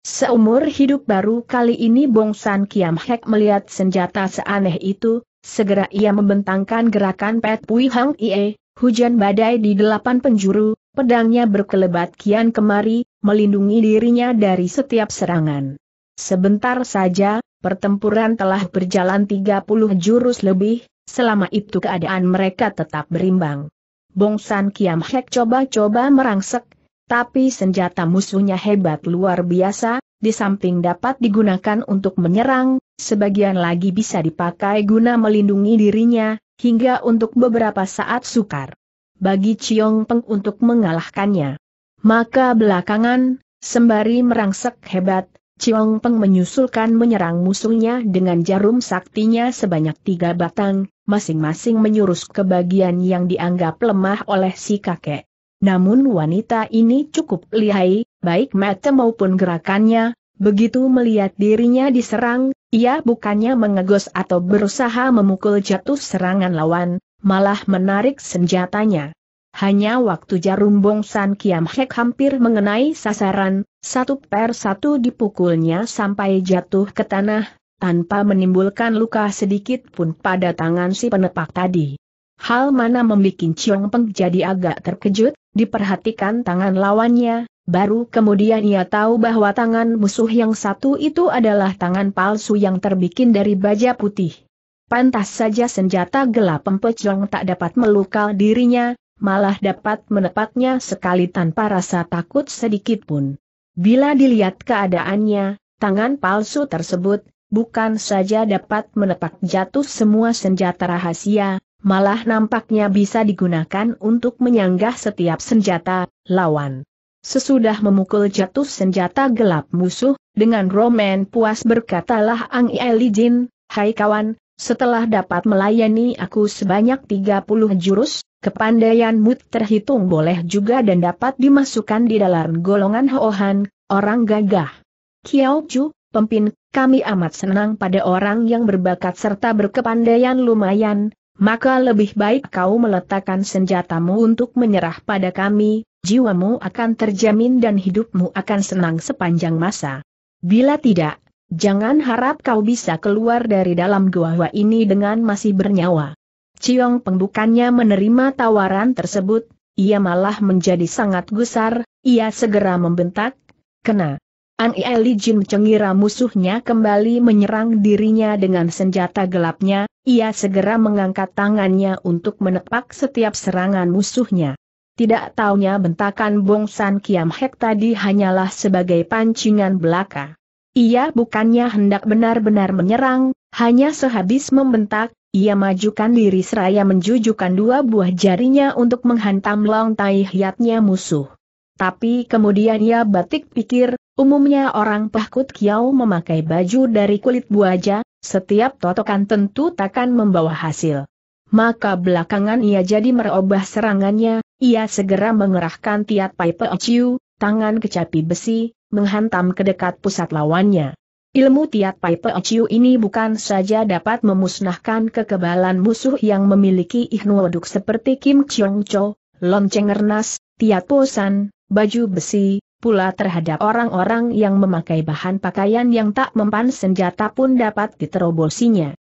Seumur hidup baru kali ini Bong San Kiam Hek melihat senjata seaneh itu, segera ia membentangkan gerakan Pet Pui Hang Ie, hujan badai di delapan penjuru, pedangnya berkelebat kian kemari, melindungi dirinya dari setiap serangan. Sebentar saja, pertempuran telah berjalan 30 jurus lebih, selama itu keadaan mereka tetap berimbang. Bongsan Kiam Hek coba-coba merangsek, tapi senjata musuhnya hebat luar biasa, di samping dapat digunakan untuk menyerang, sebagian lagi bisa dipakai guna melindungi dirinya, hingga untuk beberapa saat sukar bagi Chiong Peng untuk mengalahkannya. Maka belakangan, sembari merangsek hebat, Chiong Peng menyusulkan menyerang musuhnya dengan jarum saktinya sebanyak tiga batang, masing-masing menyurus ke bagian yang dianggap lemah oleh si kakek. Namun wanita ini cukup lihai, baik mata maupun gerakannya, begitu melihat dirinya diserang, ia bukannya mengegos atau berusaha memukul jatuh serangan lawan, malah menarik senjatanya. Hanya waktu jarum bongsan Kiam Hek hampir mengenai sasaran, satu per satu dipukulnya sampai jatuh ke tanah, tanpa menimbulkan luka sedikit pun pada tangan si penepak tadi. Hal mana membuat Chiong Peng jadi agak terkejut, diperhatikan tangan lawannya, baru kemudian ia tahu bahwa tangan musuh yang satu itu adalah tangan palsu yang terbikin dari baja putih. Pantas saja senjata gelap Chiong tak dapat melukal dirinya, malah dapat menepaknya sekali tanpa rasa takut sedikit pun. Bila dilihat keadaannya, tangan palsu tersebut bukan saja dapat menepak jatuh semua senjata rahasia, malah nampaknya bisa digunakan untuk menyanggah setiap senjata lawan. Sesudah memukul jatuh senjata gelap musuh, dengan Roman puas berkatalah Ang Jin, Hai kawan, setelah dapat melayani aku sebanyak 30 jurus, kepandaianmu terhitung boleh juga dan dapat dimasukkan di dalam golongan Hohan, orang gagah. Kiao Chu, Pemimpin, kami amat senang pada orang yang berbakat serta berkepandaian lumayan, maka lebih baik kau meletakkan senjatamu untuk menyerah pada kami, jiwamu akan terjamin dan hidupmu akan senang sepanjang masa. Bila tidak, jangan harap kau bisa keluar dari dalam gua ini dengan masih bernyawa. Ciong pembukannya menerima tawaran tersebut, ia malah menjadi sangat gusar, ia segera membentak, kena, An Eli Jin cengira musuhnya kembali menyerang dirinya dengan senjata gelapnya, ia segera mengangkat tangannya untuk menepak setiap serangan musuhnya. Tidak taunya bentakan San Kiam Hek tadi hanyalah sebagai pancingan belaka. Ia bukannya hendak benar-benar menyerang, hanya sehabis membentak, ia majukan diri seraya menjujukan dua buah jarinya untuk menghantam long tai hiatnya musuh. Tapi kemudian ia batik pikir, umumnya orang pahkut kiau memakai baju dari kulit buaja, setiap totokan tentu takkan membawa hasil. Maka belakangan ia jadi merubah serangannya, ia segera mengerahkan tiat pai peociu, tangan kecapi besi, menghantam ke dekat pusat lawannya. Ilmu tiat pai peociu ini bukan saja dapat memusnahkan kekebalan musuh yang memiliki ihnu waduk seperti Kim Chong Cho, lonceng ernas, tiat posan, baju besi, pula terhadap orang-orang yang memakai bahan pakaian yang tak mempan senjata pun dapat diterobosinya.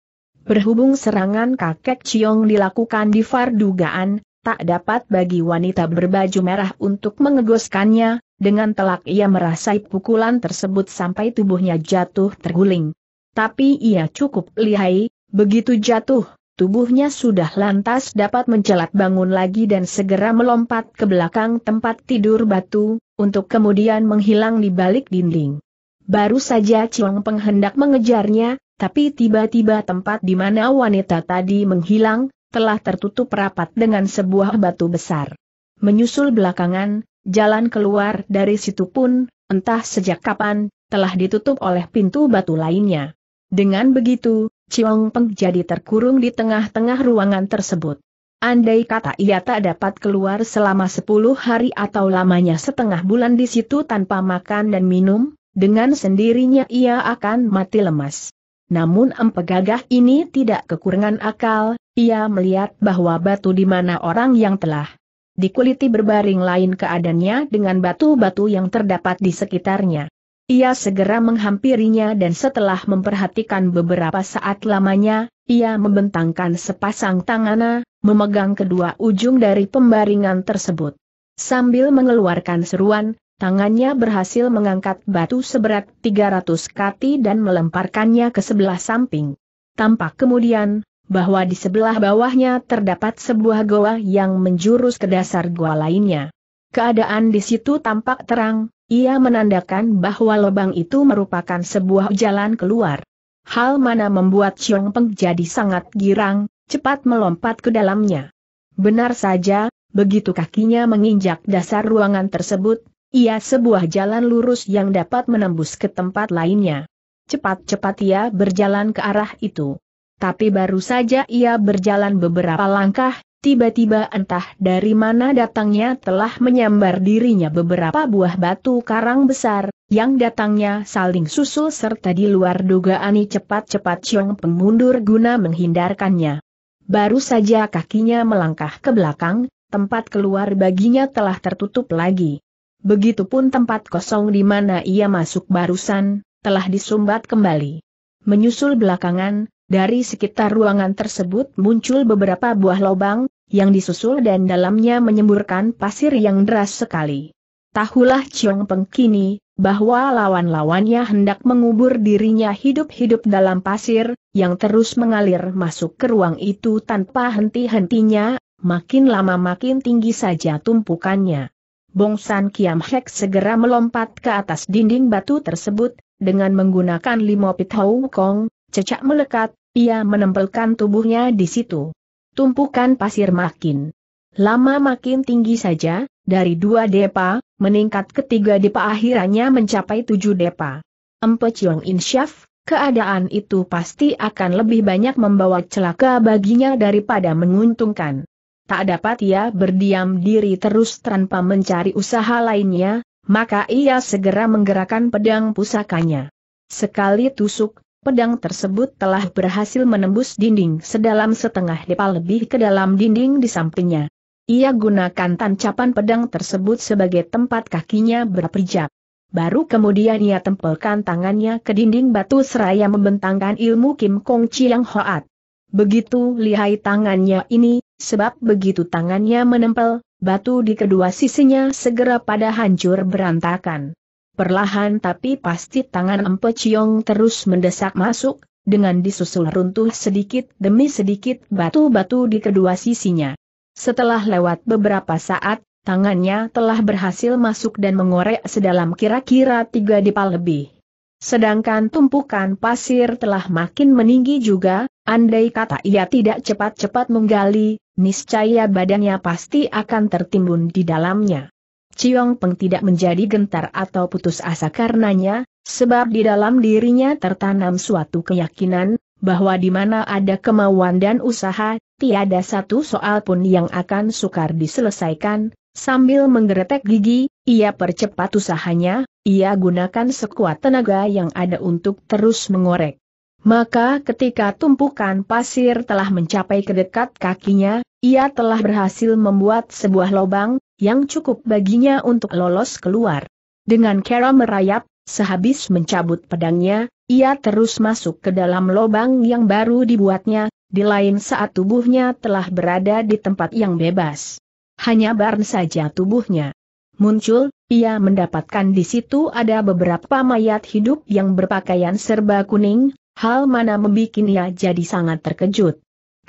Berhubung serangan kakek Ciong dilakukan di far dugaan, tak dapat bagi wanita berbaju merah untuk mengegoskannya, dengan telak ia merasai pukulan tersebut sampai tubuhnya jatuh terguling. Tapi ia cukup lihai, begitu jatuh, Tubuhnya sudah lantas dapat mencelat bangun lagi dan segera melompat ke belakang tempat tidur batu, untuk kemudian menghilang di balik dinding. Baru saja Ciong Peng hendak mengejarnya, tapi tiba-tiba tempat di mana wanita tadi menghilang, telah tertutup rapat dengan sebuah batu besar. Menyusul belakangan, jalan keluar dari situ pun, entah sejak kapan, telah ditutup oleh pintu batu lainnya. Dengan begitu, Chiong Peng jadi terkurung di tengah-tengah ruangan tersebut. Andai kata ia tak dapat keluar selama 10 hari atau lamanya setengah bulan di situ tanpa makan dan minum, dengan sendirinya ia akan mati lemas. Namun empegagah ini tidak kekurangan akal, ia melihat bahwa batu di mana orang yang telah dikuliti berbaring lain keadaannya dengan batu-batu yang terdapat di sekitarnya. Ia segera menghampirinya dan setelah memperhatikan beberapa saat lamanya, ia membentangkan sepasang tangannya, memegang kedua ujung dari pembaringan tersebut. Sambil mengeluarkan seruan, tangannya berhasil mengangkat batu seberat 300 kati dan melemparkannya ke sebelah samping. Tampak kemudian, bahwa di sebelah bawahnya terdapat sebuah goa yang menjurus ke dasar goa lainnya. Keadaan di situ tampak terang, ia menandakan bahwa lubang itu merupakan sebuah jalan keluar. Hal mana membuat Xiong Peng jadi sangat girang, cepat melompat ke dalamnya. Benar saja, begitu kakinya menginjak dasar ruangan tersebut, ia sebuah jalan lurus yang dapat menembus ke tempat lainnya. Cepat-cepat ia berjalan ke arah itu. Tapi baru saja ia berjalan beberapa langkah, Tiba-tiba entah dari mana datangnya telah menyambar dirinya beberapa buah batu karang besar, yang datangnya saling susul serta di luar dugaan cepat-cepat Chiong Peng mundur guna menghindarkannya. Baru saja kakinya melangkah ke belakang, tempat keluar baginya telah tertutup lagi. Begitupun tempat kosong di mana ia masuk barusan, telah disumbat kembali. Menyusul belakangan, dari sekitar ruangan tersebut muncul beberapa buah lobang, yang disusul dan dalamnya menyemburkan pasir yang deras sekali. Tahulah Chiong Peng kini, bahwa lawan-lawannya hendak mengubur dirinya hidup-hidup dalam pasir, yang terus mengalir masuk ke ruang itu tanpa henti-hentinya, makin lama makin tinggi saja tumpukannya. Bongsan Kiam Hek segera melompat ke atas dinding batu tersebut, dengan menggunakan limopit pit Hong Kong, cecak melekat, ia menempelkan tubuhnya di situ. Tumpukan pasir makin lama makin tinggi saja, dari dua depa, meningkat ke tiga depa akhirnya mencapai tujuh depa. Empat Yong Insyaf, keadaan itu pasti akan lebih banyak membawa celaka baginya daripada menguntungkan. Tak dapat ia berdiam diri terus tanpa mencari usaha lainnya, maka ia segera menggerakkan pedang pusakanya. Sekali tusuk, Pedang tersebut telah berhasil menembus dinding sedalam setengah depa lebih ke dalam dinding di sampingnya. Ia gunakan tancapan pedang tersebut sebagai tempat kakinya berpijak. Baru kemudian ia tempelkan tangannya ke dinding batu seraya membentangkan ilmu Kim Kong Chiang Hoat. Begitu lihai tangannya ini, sebab begitu tangannya menempel, batu di kedua sisinya segera pada hancur berantakan. Perlahan tapi pasti tangan Empe Ciong terus mendesak masuk, dengan disusul runtuh sedikit demi sedikit batu-batu di kedua sisinya. Setelah lewat beberapa saat, tangannya telah berhasil masuk dan mengorek sedalam kira-kira tiga dipal lebih. Sedangkan tumpukan pasir telah makin meninggi juga, andai kata ia tidak cepat-cepat menggali, niscaya badannya pasti akan tertimbun di dalamnya. Ciong Peng tidak menjadi gentar atau putus asa karenanya, sebab di dalam dirinya tertanam suatu keyakinan, bahwa di mana ada kemauan dan usaha, tiada satu soal pun yang akan sukar diselesaikan, sambil menggeretek gigi, ia percepat usahanya, ia gunakan sekuat tenaga yang ada untuk terus mengorek. Maka ketika tumpukan pasir telah mencapai kedekat kakinya, ia telah berhasil membuat sebuah lubang yang cukup baginya untuk lolos keluar. Dengan Kera merayap, sehabis mencabut pedangnya, ia terus masuk ke dalam lubang yang baru dibuatnya, di lain saat tubuhnya telah berada di tempat yang bebas. Hanya barn saja tubuhnya. Muncul, ia mendapatkan di situ ada beberapa mayat hidup yang berpakaian serba kuning, hal mana membuat ia jadi sangat terkejut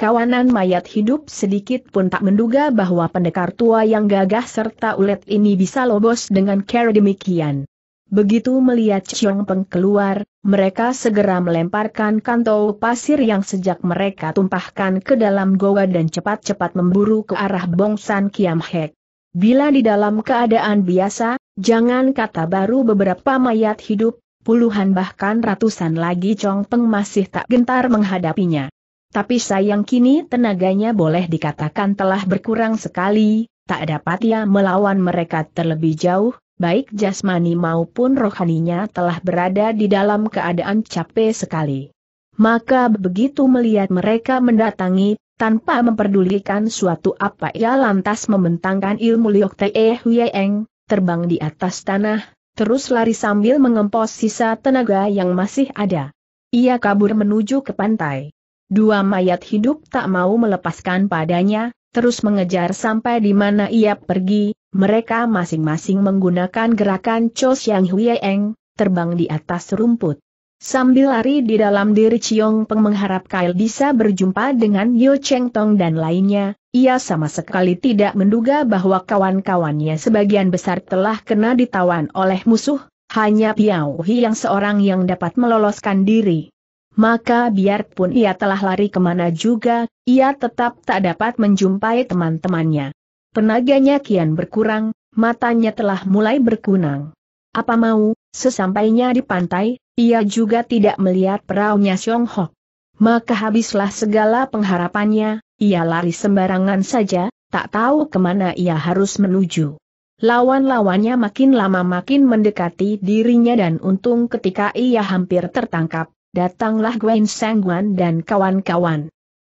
kawanan mayat hidup sedikit pun tak menduga bahwa pendekar tua yang gagah serta ulet ini bisa lobos dengan cara demikian. Begitu melihat Chiong Peng keluar, mereka segera melemparkan kantong pasir yang sejak mereka tumpahkan ke dalam goa dan cepat-cepat memburu ke arah Bongsan Kiam Hek. Bila di dalam keadaan biasa, jangan kata baru beberapa mayat hidup, puluhan bahkan ratusan lagi Chong Peng masih tak gentar menghadapinya. Tapi sayang kini tenaganya boleh dikatakan telah berkurang sekali, tak dapat ia melawan mereka terlebih jauh, baik jasmani maupun rohaninya telah berada di dalam keadaan capek sekali. Maka begitu melihat mereka mendatangi, tanpa memperdulikan suatu apa ia lantas membentangkan ilmu Liok Tee eh Huyeng, terbang di atas tanah, terus lari sambil mengempos sisa tenaga yang masih ada. Ia kabur menuju ke pantai. Dua mayat hidup tak mau melepaskan padanya, terus mengejar sampai di mana ia pergi, mereka masing-masing menggunakan gerakan Cho Xiang Huieng, terbang di atas rumput. Sambil lari di dalam diri Chiong Peng mengharap Kyle bisa berjumpa dengan Yo Cheng Tong dan lainnya, ia sama sekali tidak menduga bahwa kawan-kawannya sebagian besar telah kena ditawan oleh musuh, hanya Piao Hi yang seorang yang dapat meloloskan diri maka biarpun ia telah lari kemana juga, ia tetap tak dapat menjumpai teman-temannya. Tenaganya kian berkurang, matanya telah mulai berkunang. Apa mau, sesampainya di pantai, ia juga tidak melihat peraunya Xiong Hok. Maka habislah segala pengharapannya, ia lari sembarangan saja, tak tahu kemana ia harus menuju. Lawan-lawannya makin lama makin mendekati dirinya dan untung ketika ia hampir tertangkap, datanglah Gwen Sangguan dan kawan-kawan.